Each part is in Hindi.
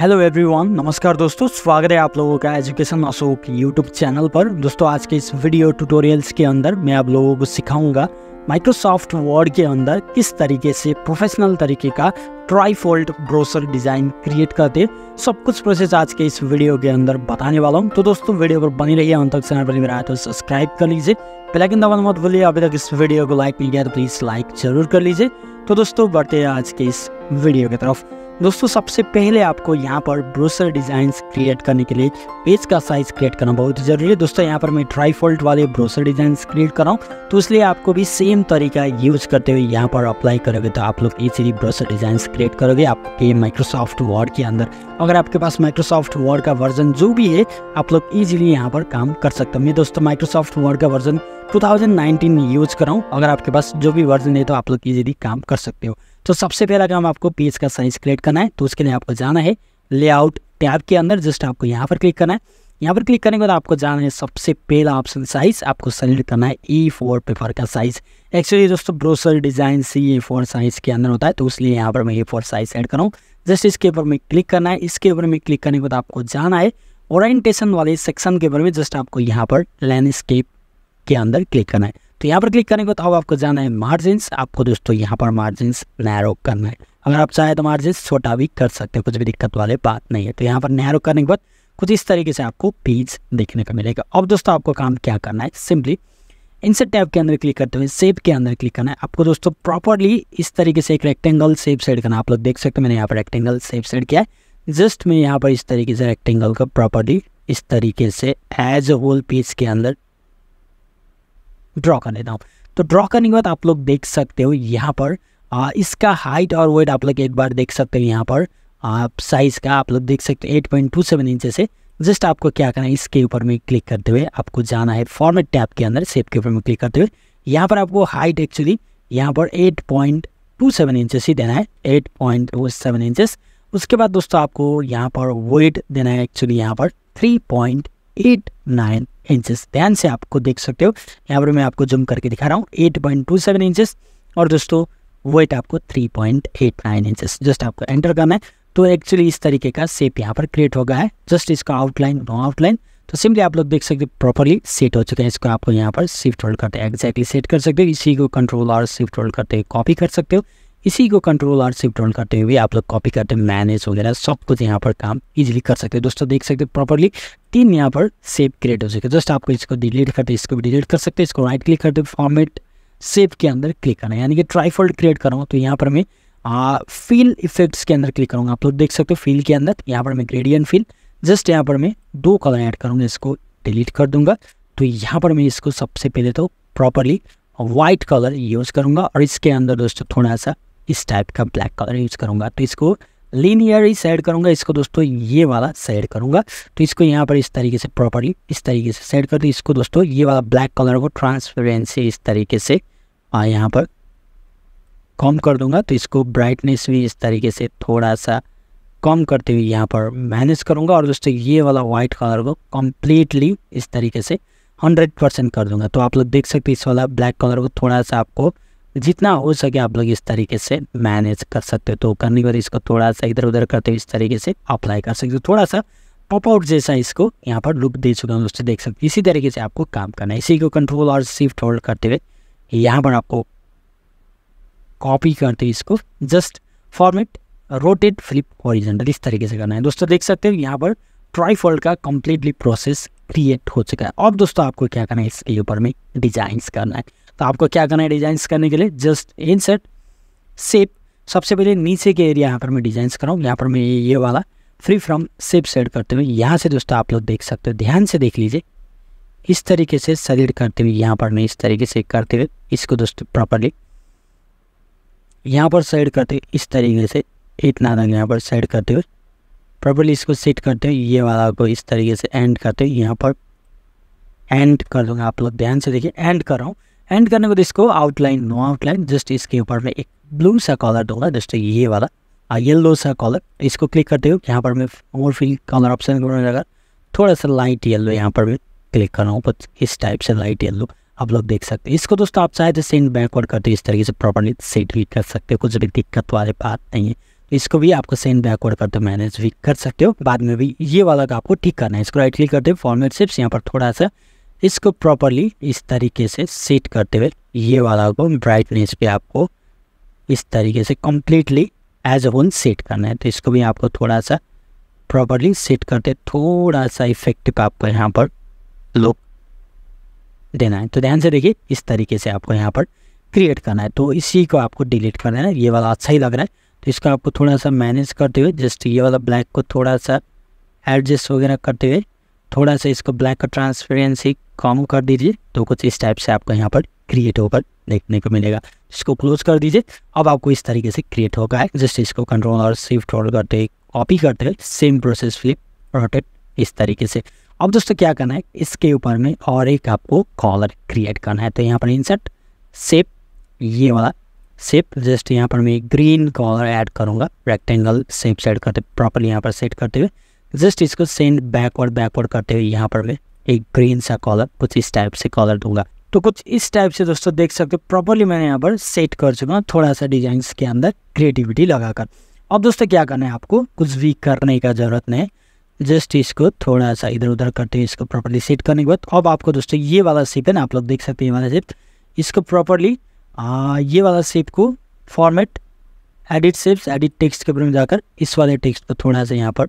हेलो एवरीवन नमस्कार दोस्तों स्वागत है आप लोगों का एजुकेशन अशोक यूट्यूब चैनल पर दोस्तों आज के इस वीडियो ट्यूटोरियल्स के अंदर मैं आप लोगों को सिखाऊंगा माइक्रोसॉफ्ट वर्ड के अंदर किस तरीके से प्रोफेशनल तरीके का ट्राईफोल्ड ब्रोसर डिज़ाइन क्रिएट करते सब कुछ प्रोसेस आज के इस वीडियो के अंदर बताने वाला हूँ तो दोस्तों वीडियो पर बनी रही अंत तक चैनल पर मेरा तो सब्सक्राइब कर लीजिए लेकिन दबा मत बोलिए अभी तक इस वीडियो को लाइक मिल गया तो प्लीज़ लाइक जरूर कर लीजिए तो दोस्तों बढ़ते हैं आज के इस वीडियो की तरफ दोस्तों सबसे पहले आपको यहाँ पर ब्रोसर डिज़ाइन क्रिएट करने के लिए पेज का साइज़ क्रिएट करना बहुत ज़रूरी है दोस्तों यहाँ पर मैं ट्राई फोल्ड वाले ब्रोसर डिज़ाइन क्रिएट कर रहा हूँ तो इसलिए आपको भी सेम तरीका यूज़ करते हुए यहाँ पर अप्लाई करोगे तो आप लोग इसी ब्रोसर डिज़ाइन क्रिएट करोगे आपके माइक्रोसॉफ्ट वर्ड के अंदर अगर आपके पास माइक्रोसॉफ्ट वर्ड का वर्जन जो भी है आप लोग ईजिली यहाँ पर काम कर सकते हो मैं दोस्तों माइक्रोसॉफ्ट वर्ड का वर्जन 2019 यूज कराऊँ अगर आपके पास जो भी वर्जन है तो आप लोग इजीली काम कर सकते हो तो सबसे पहला काम आपको पेज का साइज क्रिएट करना है तो उसके लिए आपको जाना है लेआउट टैब के अंदर जस्ट आपको यहाँ पर क्लिक करना है यहाँ पर क्लिक करने के बाद आपको जाना है सबसे पहला ऑप्शन साइज आपको सेलेक्ट करना है ई फोर पेपर का साइज एक्चुअली दोस्तों ब्रोसर डिज़ाइन सी ए फोर साइज के अंदर होता है तो इसलिए यहाँ पर मैं ए फोर साइज सेलेक्ट कराऊँ जस्ट इसके ऊपर में क्लिक करना है इसके ऊपर में क्लिक करने के बाद आपको जाना है ओरिएंटेशन वाले सेक्शन के ऊपर में जस्ट आपको यहाँ पर लैंडस्केप के अंदर क्लिक करना है तो यहाँ पर क्लिक करने के बाद अब आपको जाना है मार्जिन आपको दोस्तों यहाँ पर मार्जिन नैरो करना है अगर आप चाहें तो मार्जिन छोटा भी कर सकते हैं कुछ भी दिक्कत वाले बात नहीं है तो यहाँ पर नैरो करने के बाद कुछ इस तरीके से आपको पेज देखने को मिलेगा अब दोस्तों आपको काम क्या करना है सिंपली इंसर्ट टैब के अंदर क्लिक करते हुए सेब के अंदर क्लिक करना है आपको दोस्तों प्रॉपरली इस तरीके से एक रेक्टेंगल सेब साइड करना आप लोग देख सकते हैं मैंने यहाँ पर रेक्टेंगल सेब साइड किया है जस्ट मैं यहाँ पर इस तरीके से रेक्टेंगल का प्रॉपरली इस तरीके से एज अ होल पेज के अंदर ड्रॉ कर लेता हूँ तो ड्रॉ करने के बाद आप लोग देख सकते हो यहाँ पर आ, इसका हाइट और वेट आप लोग एक बार देख सकते हो यहाँ पर साइज़ का आप लोग देख सकते हो eight point two seven inch से जस्ट आपको क्या करना है इसके ऊपर में क्लिक करते हुए आपको जाना है फॉर्मेट टैब के अंदर सेप के ऊपर में क्लिक करते हुए यहाँ पर आपको हाइट एक्चुअली यहाँ पर eight point two seven inches ही देना है एट पॉइंट सेवन इंचेस उसके बाद दोस्तों आपको यहाँ पर वेट देना है एक्चुअली यहाँ पर three point eight nine inches ध्यान से आपको देख सकते हो यहाँ पर मैं आपको जूम करके दिखा रहा हूँ eight point two seven inches और दोस्तों वेट आपको three point eight nine inches just आपको एंटर करना है तो एक्चुअली इस तरीके का सेप यहाँ पर क्रिएट हो गया है जस्ट इसका आउटलाइन नो आउटलाइन तो सिंपली आप लोग देख सकते हो प्रॉपरली सेट हो चुका है इसको आपको यहाँ पर शिफ्ट होल्ड करते हैं एक्जैक्टली सेट कर सकते हो इसी को कंट्रोल और शिफ्ट होल्ड करते कॉपी कर सकते हो इसी को कंट्रोल और शिफ्ट ऑन करते हुए आप लोग कॉपी करते हैं मैनेज वगैरह सब कुछ यहाँ पर काम इजीली कर सकते हैं दोस्तों देख सकते हैं प्रॉपरली तीन यहाँ पर सेव क्रिएट हो सके जस्ट आपको इसको डिलीट करते इसको भी डिलीट कर सकते हैं इसको राइट क्लिक करते फॉर्मेट सेव के अंदर क्लिक करना है यानी कि ट्राईफोल्ड क्रिएट कर तो यहाँ पर मैं फील इफेक्ट्स के अंदर क्लिक करूँगा आप लोग देख सकते हो फील के अंदर यहाँ पर मैं ग्रेडियन फील जस्ट यहाँ पर मैं दो कलर ऐड करूँगा इसको डिलीट कर दूंगा तो यहाँ पर मैं इसको सबसे पहले तो प्रॉपरली व्हाइट कलर यूज़ करूँगा और इसके अंदर दोस्तों थोड़ा सा इस टाइप का ब्लैक कलर यूज़ करूंगा तो इसको लीनियर ही सेड करूँगा इसको दोस्तों ये वाला सेड करूंगा तो इसको यहाँ पर इस तरीके से प्रॉपरली इस तरीके से सेड कर दो इसको दोस्तों ये वाला ब्लैक कलर को ट्रांसपेरेंसी इस तरीके से यहाँ पर कम कर दूंगा तो इसको ब्राइटनेस भी इस तरीके से थोड़ा सा कम करते हुए यहाँ पर मैनेज करूँगा और दोस्तों ये वाला व्हाइट कलर को कम्प्लीटली इस तरीके से हंड्रेड परसेंट कर दूंगा तो आप लोग देख सकते हैं इस वाला ब्लैक कलर को थोड़ा सा आपको जितना हो सके आप लोग इस तरीके से मैनेज कर सकते हो तो करनी और इसको थोड़ा सा इधर उधर करते हुए इस तरीके से अप्लाई कर सकते हो थोड़ा सा पॉपआउट जैसा इसको यहाँ पर लुक दे चुका हूँ दोस्तों देख सकते इसी तरीके से आपको काम करना है इसी को कंट्रोल और शिफ्ट होल्ड करते हुए यहाँ पर आपको कॉपी करते हुए इसको just format rotate flip horizontal इस तरीके से करना है दोस्तों देख सकते हो यहाँ पर ट्राई फोल्ड का कम्प्लीटली प्रोसेस क्रिएट हो चुका है अब दोस्तों आपको क्या करना है इसके ऊपर में डिजाइंस करना है तो आपको क्या करना है डिजाइंस करने के लिए जस्ट इन सेट सेप सबसे पहले नीचे के एरिया यहाँ पर मैं डिजाइंस कराऊँ यहाँ पर मैं ये वाला फ्री फ्रॉम सेप सेट करते हुए यहाँ से दोस्तों आप लोग देख सकते हो ध्यान से देख लीजिए इस तरीके से सलेक्ट करते हुए यहाँ पर मैं इस तरीके से करते हुए इसको दोस्तों प्रॉपरली यहाँ पर सेट करते हुए इस तरीके से इतना रंग यहाँ पर साइड करते हुए प्रॉपरली इसको सेट करते हुए ये वाला को इस तरीके से एंड करते हुए यहाँ पर एंड कर दूँगा आप लोग ध्यान से देखिए एंड कर रहा हूँ एंड करने के बाद इसको आउटलाइन नो आउटलाइन जस्ट इसके ऊपर में एक ब्लू सा कलर दूंगा जस्ट ये वाला येलो सा कलर इसको क्लिक करते हो यहाँ पर मैं और फिल कलर ऑप्शन लगा थोड़ा सा लाइट येलो यहाँ पर मैं क्लिक कर रहा हूँ इस टाइप से लाइट येलो आप लोग देख सकते हैं इसको दोस्तों आप चाहे तो सेंड बैकवर्ड करते इस तरीके से प्रॉपरली सेट भी कर सकते हो कुछ भी दिक्कत वाले बात नहीं है इसको भी आपको सेंड बैकवर्ड करते मैनेज भी कर सकते हो बाद में भी ये वाला का आपको ठीक करना है इसको राइट क्लिक करते हो फॉर्मेट सिप्स यहाँ पर थोड़ा सा इसको प्रॉपरली इस तरीके से सेट करते हुए ये वाला को ब्राइटनेस पे आपको इस तरीके से completely as a whole set करना है तो इसको भी आपको थोड़ा सा प्रॉपरली सेट करते थोड़ा सा इफेक्टिव आपको यहाँ पर लुक देना है तो ध्यान से देखिए इस तरीके से आपको यहाँ पर क्रिएट करना है तो इसी को आपको डिलीट करना है ये वाला अच्छा ही लग रहा है तो इसको आपको थोड़ा सा मैनेज करते हुए जस्ट ये वाला ब्लैक को थोड़ा सा एडजस्ट वगैरह करते हुए थोड़ा सा इसको ब्लैक का ट्रांसपेरेंसी कम कर दीजिए तो कुछ इस टाइप से आपको यहाँ पर क्रिएट होकर देखने को मिलेगा इसको क्लोज कर दीजिए अब आपको इस तरीके से क्रिएट होगा है जस्ट इसको कंट्रोल और स्विफ्ट होल्ड करते कॉपी करते हुए सेम प्रोसेस फ्लिप रोटेट इस तरीके से अब दोस्तों क्या करना है इसके ऊपर में और एक आपको कॉलर क्रिएट करना है तो यहाँ पर इंसर्ट सेप ये वाला सेप जस्ट यहाँ पर मैं ग्रीन कॉलर ऐड करूँगा रेक्टेंगल सेप सेट करते प्रॉपरली यहाँ पर सेट करते हुए जस्ट इसको सेंड बैकवर्ड बैकवर्ड करते हुए यहाँ पर मैं एक ग्रीन सा कॉलर कुछ इस टाइप से कॉलर दूंगा तो कुछ इस टाइप से दोस्तों देख सकते हो प्रॉपरली मैंने यहाँ पर सेट कर चुका हूँ थोड़ा सा डिजाइन के अंदर क्रिएटिविटी लगाकर अब दोस्तों क्या करना है आपको कुछ भी करने का ज़रूरत नहीं जस्ट इसको थोड़ा सा इधर उधर करते हुए इसको प्रॉपरली सेट करने के बाद अब आपको दोस्तों ये वाला शेप है ना आप लोग देख सकते हैं ये वाला शेप इसको प्रॉपरली ये वाला शेप को format edit shapes edit text के ऊपर में जाकर इस वाले टेक्स्ट को थोड़ा सा यहाँ पर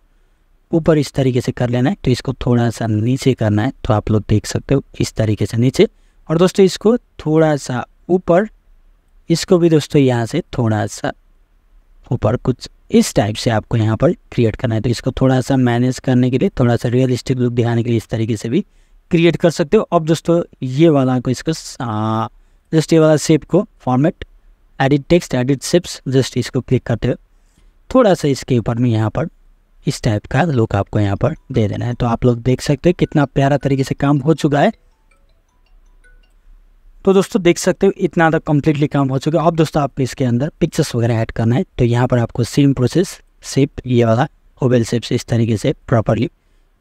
ऊपर इस तरीके से कर लेना है तो इसको थोड़ा सा नीचे करना है तो आप लोग देख सकते हो इस तरीके से नीचे और दोस्तों इसको थोड़ा सा ऊपर इसको भी दोस्तों यहाँ से थोड़ा सा ऊपर कुछ इस टाइप से आपको यहाँ पर क्रिएट करना है तो इसको थोड़ा सा मैनेज करने के लिए थोड़ा सा रियलिस्टिक लुक दिखाने के लिए इस तरीके से भी क्रिएट कर सकते हो अब दोस्तों ये वाला को इसको जस्ट ये वाला शेप को format edit text edit shapes just इसको क्लिक करते हो थोड़ा सा इसके ऊपर में यहाँ पर इस टाइप का लुक आपको यहाँ पर दे देना है तो आप लोग देख सकते हो कितना प्यारा तरीके से काम हो चुका है तो दोस्तों देख सकते हो इतना तक तो कम्प्लीटली काम हो चुका है अब दोस्तों आपको इसके अंदर पिक्चर्स वगैरह ऐड करना है तो यहाँ पर आपको सेम प्रोसेस सेप ये वाला ओबेल शेप्स इस तरीके से प्रॉपरली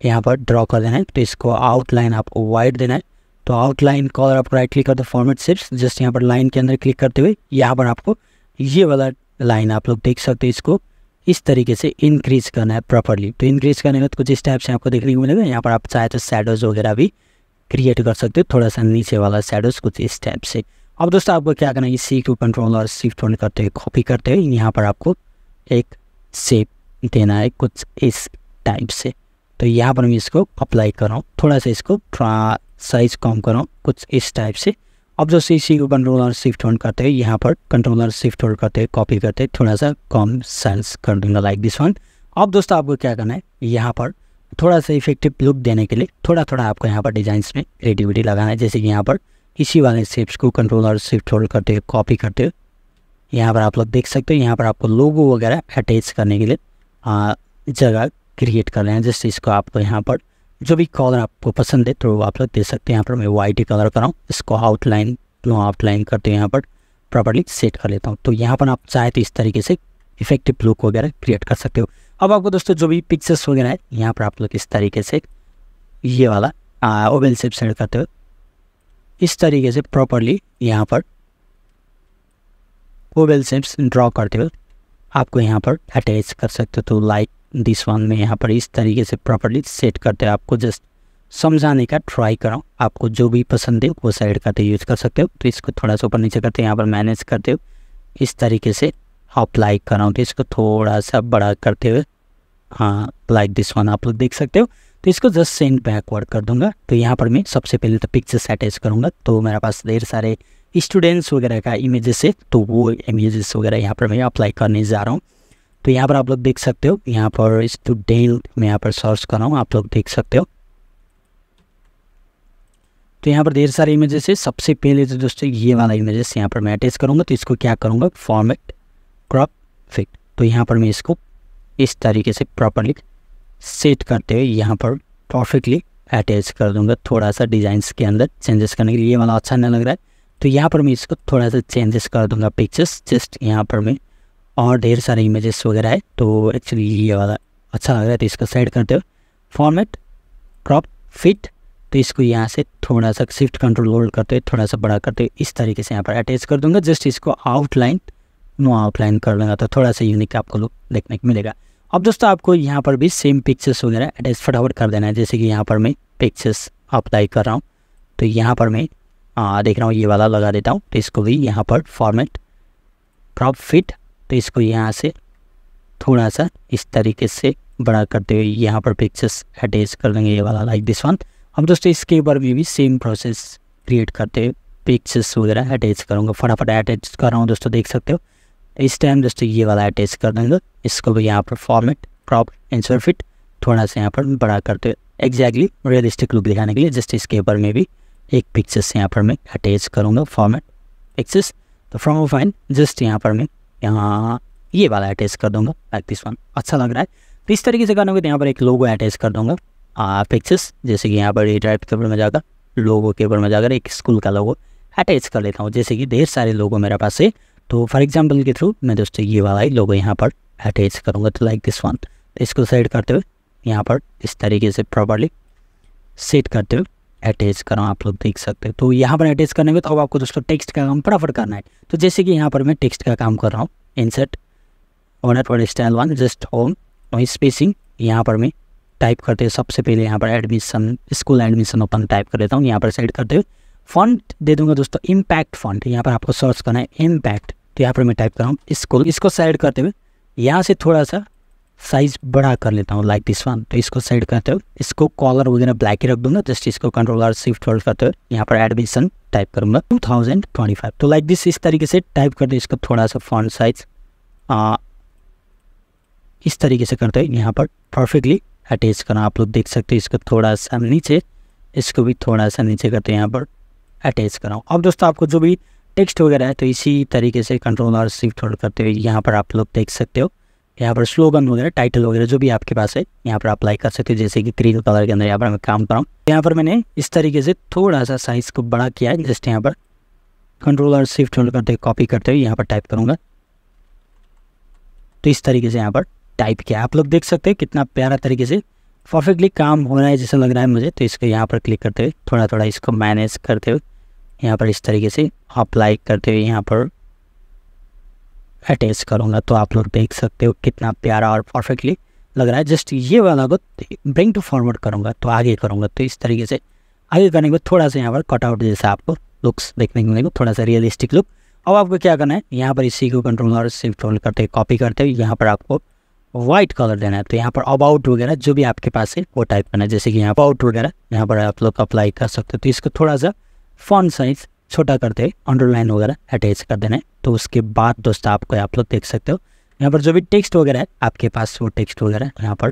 यहाँ पर ड्रॉ कर देना है तो इसको आउटलाइन आपको वाइड देना है तो आउटलाइन कॉलर आपको राइट क्लिक करते फॉर्मेट शेप्स जस्ट यहाँ पर लाइन के अंदर क्लिक करते हुए यहाँ पर आपको ये वाला लाइन आप लोग देख सकते हो इसको इस तरीके से इंक्रीज करना है प्रॉपरली तो इंक्रीज करने में कुछ स्टेप्स आपको देखने को मिलेगा यहाँ पर आप चाहे तो शेडोज़ वगैरह भी क्रिएट कर सकते हो थोड़ा सा नीचे वाला शेडोज़ कुछ इस टाइप से अब दोस्तों आपको क्या करना है सी टू कंट्रोल और शिफ्ट ऑन करते हुए कॉपी करते हुए यहाँ पर आपको एक सेप देना है कुछ इस टाइप से तो यहाँ पर मैं इसको अप्लाई कर रहा हूँ थोड़ा सा इसको साइज कम कर रहा हूँ कुछ इस टाइप से अब जो सी सी को कंट्रोलर शिफ्ट होल्ड करते हैं यहाँ पर कंट्रोलर शिफ्ट होल्ड करते हैं कॉपी करते हैं थोड़ा सा कम सेंस कर दूंगा लाइक दिस वन अब दोस्तों आपको क्या करना है यहाँ पर थोड़ा सा इफेक्टिव लुक देने के लिए थोड़ा थोड़ा आपको यहाँ पर डिजाइंस में क्रिएटिविटी लगाना है जैसे कि यहाँ पर इसी वाले शेप्स को कंट्रोलर शिफ्ट होल्ड करते हुए कॉपी करते हुए यहाँ पर आप लोग देख सकते हो यहाँ पर आपको लोगो वगैरह अटैच करने के लिए जगह क्रिएट कर रहे हैं जैसे इसको आपको यहाँ पर जो भी कलर आपको पसंद है तो आप लोग दे सकते हैं यहाँ पर मैं वाइट ही कलर कर रहा हूँ इसको आउटलाइन जो आउटलाइन करते हैं यहाँ पर प्रॉपरली सेट कर लेता हूँ तो यहाँ पर आप चाहे तो इस तरीके से इफेक्टिव लुक वगैरह क्रिएट कर सकते हो अब आपको दोस्तों जो भी पिक्चर्स वगैरह है यहाँ पर आप लोग इस तरीके से ये वाला ओवेल सेप सेट करते हो इस तरीके से प्रॉपरली यहाँ पर ओवेल सेप्स ड्रॉ करते हुए आपको यहाँ पर अटैच कर सकते हो तो लाइक दिस वन में यहाँ पर इस तरीके से प्रॉपरली सेट करते हैं आपको जस्ट समझाने का ट्राई कराऊँ आपको जो भी पसंद है वो साइड करते यूज़ कर सकते हो तो इसको थोड़ा सा ऊपर नीचे करते हैं यहाँ पर मैनेज करते हो इस तरीके से अप्लाई कराऊँ तो इसको थोड़ा सा बड़ा करते हुए हाँ लाइक दिस वन आप लोग देख सकते हो तो इसको जस्ट सेंड बैकवर्ड कर दूंगा तो यहाँ पर मैं सबसे पहले तो पिक्चर अटैच करूँगा तो मेरे पास ढेर सारे स्टूडेंट्स वगैरह का इमेजेस है तो वो इमेजेस वगैरह यहाँ पर मैं अप्लाई करने जा रहा हूँ तो यहाँ पर आप लोग देख सकते हो यहाँ पर स्टूडेंट मैं यहाँ पर सर्च कर रहा हूँ आप लोग देख सकते हो तो यहाँ पर ढेर सारे इमेजेस है सबसे पहले तो दोस्तों ये वाला इमेजेस यहाँ पर मैं अटैच करूँगा तो इसको क्या करूँगा फॉर्मेट क्रॉप फिट तो यहाँ पर मैं इसको इस तरीके से प्रॉपरली सेट करते हुए यहाँ पर परफेक्टली अटैच कर दूँगा थोड़ा सा डिज़ाइंस के अंदर चेंजेस करने के लिए ये वाला अच्छा नहीं लग रहा है तो यहाँ पर मैं इसको थोड़ा सा चेंजेस कर दूँगा पिक्चर्स जस्ट यहाँ पर मैं और ढेर सारे इमेजेस वगैरह है तो एक्चुअली ये वाला अच्छा लग रहा है तो इसको सेट करते हो फॉर्मेट क्रॉप फिट तो इसको यहाँ से थोड़ा सा शिफ्ट कंट्रोल होल्ड करते हुए थोड़ा सा बड़ा करते हुए इस तरीके से यहाँ पर अटैच कर दूंगा जस्ट इसको आउटलाइन नो आउटलाइन कर लूँगा तो थोड़ा सा यूनिक आपको लुक देखने को मिलेगा अब दोस्तों आपको यहाँ पर भी सेम पिक्चर्स वगैरह अटैच फटाफट कर देना है जैसे कि यहाँ पर मैं पिक्चर्स अप्लाई कर रहा हूँ तो यहाँ पर मैं आ, देख रहा हूँ ये वाला लगा देता हूँ तो इसको भी यहाँ पर फॉर्मेट क्रॉप फिट तो इसको यहाँ से थोड़ा सा इस तरीके से बड़ा करते हुए यहाँ पर पिक्चर्स अटैच कर देंगे ये वाला लाइक दिस वन अब दोस्तों इसके ऊपर भी, भी सेम प्रोसेस क्रिएट करते हुए पिक्चर्स वगैरह अटैच करूँगा फटाफट अटैच कर रहा हूँ दोस्तों देख सकते हो इस टाइम दोस्तों ये वाला अटैच कर देंगे इसको भी यहाँ पर फॉर्मेट क्रॉप एंसर फिट थोड़ा सा यहाँ पर बड़ा करते हुए एग्जैक्टली रियलिस्टिक लुक दिखाने के लिए जस्ट इसके ऊपर में भी एक पिक्चर्स यहाँ पर मैं अटैच करूँगा फॉर्मेट पिक्चर्स तो फ्रॉम फाइन जस्ट यहाँ पर मैं यहाँ ये वाला अटैच कर दूंगा लाइक दिस वन अच्छा लग रहा है तो इस तरीके से करना होगा तो यहाँ पर एक लोगो अटैच कर दूंगा पिक्चर्स जैसे कि यहाँ पर ये ड्राइव के ऊपर में जाकर लोगो के ऊपर में जाकर एक स्कूल का लोगो अटैच कर लेता हूँ जैसे कि ढेर सारे लोगो मेरे पास है तो फॉर एग्जाम्पल के थ्रू मैं दोस्तों ये वाला ही लोगो यहाँ पर अटैच करूँगा तो लाइक दिस वन इसको सेट करते हुए यहाँ पर इस तरीके से प्रॉपरली सेट करते हुए अटैच कर रहा हूँ आप लोग देख सकते हैं तो यहाँ पर अटैच करने में तो अब आपको दोस्तों टेक्स्ट का काम फटाफट करना है तो जैसे कि यहाँ पर मैं टेक्स्ट का काम कर रहा हूँ insert honour for style one just home और स्पेसिंग यहाँ पर मैं टाइप करते हुए सबसे पहले यहाँ पर admission school admission open type कर देता हूँ यहाँ पर सेलेक्ट करते हुए फंड दे दूंगा दोस्तों इम्पैक्ट फंड यहाँ पर आपको सर्च करना है इम्पैक्ट तो यहाँ पर मैं टाइप कर रहा हूँ स्कूल इसको साइड करते हुए यहाँ से थोड़ा सा साइज बड़ा कर लेता हूँ लाइक दिस वन तो इसको सेट करते हो इसको कॉलर वगैरह ब्लैक ही रख दूंगा जस्ट इसको कंट्रोल और शिफ्ट होल्ड करते हो यहाँ पर एडमिशन टाइप करूंगा 2025 तो लाइक दिस इस तरीके से टाइप कर दो इसको थोड़ा सा फॉन्ट साइज इस तरीके से करते हो यहाँ पर परफेक्टली अटैच करना आप लोग देख सकते हो इसको थोड़ा सा नीचे इसको भी थोड़ा सा नीचे करते हैं यहाँ पर अटैच कराऊँ अब दोस्तों आपको जो भी टेक्स्ट वगैरह है तो इसी तरीके से कंट्रोल और शिफ्ट होल्ड करते हुए यहाँ पर आप लोग देख सकते हो यहाँ पर स्लोगन वगैरह टाइटल वगैरह जो भी आपके पास है यहाँ पर अप्लाई कर सकते हो जैसे कि क्रीम कलर के अंदर यहाँ पर मैं काम कर रहा हूँ यहाँ पर मैंने इस तरीके से थोड़ा सा साइज़ को बड़ा किया है जस्ट यहाँ पर कंट्रोलर शिफ्ट होल्ड करते कॉपी करते हुए यहाँ पर टाइप करूँगा तो इस तरीके से यहाँ पर टाइप किया आप लोग देख सकते हैं कितना प्यारा तरीके से परफेक्टली काम हो रहा है जैसा लग रहा है मुझे तो इसको यहाँ पर क्लिक करते हुए थोड़ा थोड़ा इसको मैनेज करते हुए यहाँ पर इस तरीके से अप्लाई करते हुए यहाँ पर अटैच करूँगा तो आप लोग देख सकते हो कितना प्यारा और परफेक्टली लग रहा है जस्ट ये वाला को ब्रिंग टू फॉरवर्ड करूँगा तो आगे करूँगा तो इस तरीके से आगे करने के बाद थोड़ा सा यहाँ पर कटआउट जैसा आपको लुक्स देखने को मिलेगा थोड़ा सा रियलिस्टिक लुक अब आपको क्या करना है यहाँ पर इसी को कंट्रोल और शिफ्ट होल्ड करते कॉपी करते हुए यहाँ पर आपको व्हाइट कलर देना है तो यहाँ पर अबाउट वगैरह जो भी आपके पास है वो टाइप करना है जैसे कि यहाँ अबाउट वगैरह यहाँ पर आप लोग अप्लाई कर सकते हो तो इसको थोड़ा सा फॉन्ट साइज छोटा करते हुए अंडरलाइन वगैरह अटैच कर देना है तो उसके बाद दोस्तों आपको आप लोग देख सकते हो यहाँ पर जो भी टेक्स्ट वगैरह है आपके पास वो टेक्स्ट वगैरह यहाँ पर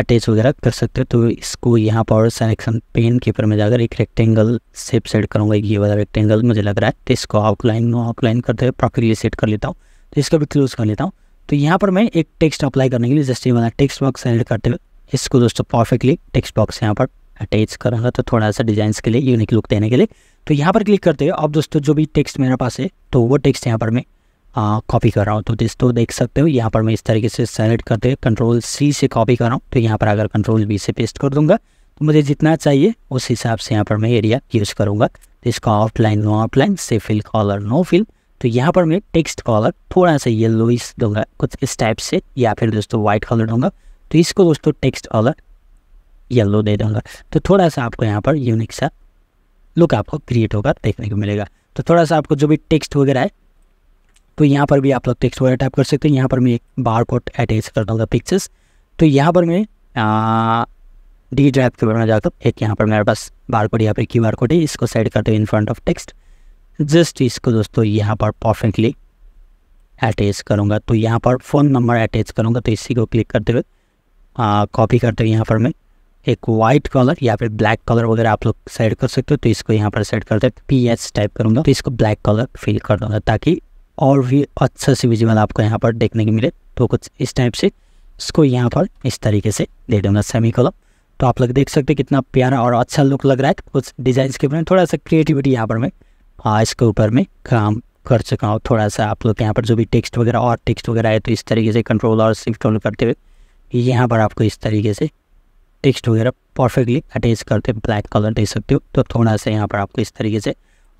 अटैच वगैरह कर सकते हो तो इसको यहाँ पर सेलेक्शन पेन के ऊपर में जाकर एक रेक्टेंगल सेप सेट करूँगा ये वाला रेक्टेंगल मुझे लग रहा है तो इसको आउटलाइन आउटलाइन करते हुए प्रॉपरली सेट कर लेता हूँ तो इसको भी क्लोज कर लेता हूँ तो यहाँ पर मैं एक टेक्स्ट अप्लाई करने के लिए जस्ट ये वाला टेक्स्ट बॉक्स एड करते हुए इसको दोस्तों परफेक्टली टेक्स्ट बॉक्स यहाँ पर अटैच कर तो थोड़ा सा डिजाइंस के लिए यूनिक लुक देने के लिए तो यहाँ पर क्लिक करते हैं अब दोस्तों जो भी टेक्स्ट मेरे पास है तो वो टेक्स्ट यहाँ पर मैं कॉपी कर रहा हूँ तो दोस्तों देख सकते हो यहाँ पर मैं इस तरीके से सेलेक्ट करते हैं कंट्रोल सी से कॉपी कर रहा हूँ तो यहाँ पर अगर कंट्रोल बी से पेस्ट कर दूंगा तो मुझे जितना चाहिए उस हिसाब से यहाँ पर मैं एरिया यूज़ करूँगा तो इसका ऑफलाइन नो ऑफलाइन से फिल कॉलर नो फिल तो यहाँ पर मैं टेक्स्ट कॉलर थोड़ा सा येलोइ दूंगा कुछ इस टाइप से या फिर दोस्तों व्हाइट कलर दूंगा तो इसको दोस्तों टेक्स्ट कॉलर येलो दे दूँगा तो थोड़ा सा आपको यहाँ पर यूनिक सा लुक आपको क्रिएट होगा देखने को मिलेगा तो थोड़ा सा आपको जो भी टेक्स्ट वगैरह है तो यहाँ पर भी आप लोग टेक्स्ट वगैरह टाइप कर सकते हैं यहाँ पर मैं एक बार कोड अटैच कर दूँगा पिक्चर्स तो यहाँ पर मैं डी ड्राइव के बारे में हूँ एक यहाँ पर मेरे पास बार कोड यहाँ पर क्यू आर कोड है इसको सेट करते हैं in front of text just इसको दोस्तों यहाँ पर परफेक्टली अटैच करूँगा तो यहाँ पर फ़ोन नंबर अटैच करूँगा तो इसी को क्लिक करते हुए कॉपी करते हुए यहाँ पर मैं एक व्हाइट कलर या फिर ब्लैक कलर वगैरह आप लोग सेट कर सकते हो तो इसको यहाँ पर सेट करते हैं पी एच टाइप करूँगा तो इसको ब्लैक कलर फिल कर दूंगा ताकि और भी अच्छा से विजुअल आपको यहाँ पर देखने को मिले तो कुछ इस टाइप से इसको यहाँ पर इस तरीके से दे दूंगा सेमी कलर तो आप लोग देख सकते हैं कितना प्यारा और अच्छा लुक लग रहा है कुछ डिजाइन के ऊपर थोड़ा सा क्रिएटिविटी यहाँ पर मैं हाँ इसके ऊपर में काम कर चुका हूँ थोड़ा सा आप लोग यहाँ पर जो भी टेक्स्ट वगैरह और टेक्स्ट वगैरह है तो इस तरीके से कंट्रोल और सिफ्ट करते हुए यहाँ पर आपको इस तरीके से टेक्स्ट वगैरह परफेक्टली अटैच करके ब्लैक कलर दे सकते हो तो थोड़ा सा यहाँ पर आपको इस तरीके से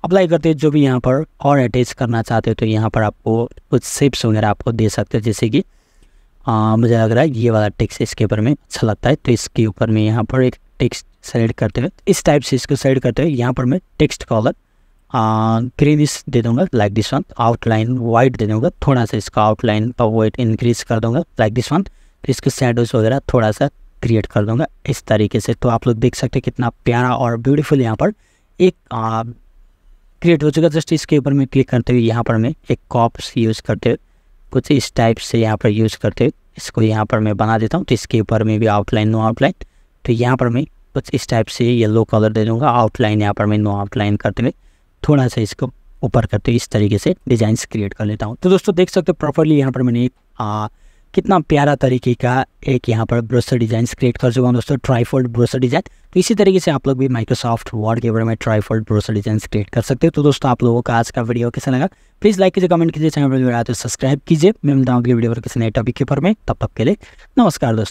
अप्लाई करते हैं जो भी यहाँ पर और अटैच करना चाहते हो तो यहाँ पर आपको कुछ शेप्स वगैरह आपको दे सकते हो जैसे कि मुझे लग रहा है ये वाला टेक्स्ट इसके ऊपर में अच्छा लगता है तो इसके ऊपर में यहाँ पर एक टेक्स्ट सेलेक्ट करते हुए इस टाइप से इसको सेलेक्ट करते हुए यहाँ पर मैं टेक्स्ट कॉलर ग्रीनिश दे दूँगा like this one outline white दे दूँगा थोड़ा सा इसका आउटलाइन का वाइट इंक्रीज कर दूँगा लाइक दिस वन तो इसके सैंडोज वगैरह थोड़ा सा क्रिएट कर दूंगा इस तरीके से तो आप लोग देख सकते हैं कितना प्यारा और ब्यूटीफुल यहाँ पर एक क्रिएट हो चुका जस्ट इसके ऊपर मैं क्लिक करते हुए यहाँ पर मैं एक कॉप्स यूज़ करते हुए कुछ इस टाइप से यहाँ पर यूज़ करते हुए इसको यहाँ पर मैं बना देता हूँ तो इसके ऊपर में भी आउटलाइन नो आउटलाइन तो यहाँ पर मैं कुछ इस टाइप से येलो कलर दे दूँगा आउटलाइन यहाँ पर मैं नो आउटलाइन करते हुए थोड़ा सा इसको ऊपर करते हुए इस तरीके से डिज़ाइंस क्रिएट कर लेता हूँ तो दोस्तों देख सकते हो प्रॉपरली यहाँ पर मैंने कितना प्यारा तरीके का एक यहाँ पर ब्रोसर डिज़ाइन क्रिएट कर चुका हूँ दोस्तों ट्राईफोल्ड ब्रोसर डिज़ाइन तो इसी तरीके से आप लोग भी माइक्रोसॉफ्ट वर्ड के बारे में ट्राईफोल्ड ब्रोसर डिज़ाइन क्रिएट कर सकते हो तो दोस्तों आप लोगों का आज का वीडियो कैसा लगा प्लीज़ लाइक कीजिए कमेंट कीजिए चैनल पर आया तो सब्सक्राइब कीजिए मैं बताऊँगी वीडियो पर किसी नए टॉपिक के ऊपर में तब तक के लिए नमस्कार दोस्तों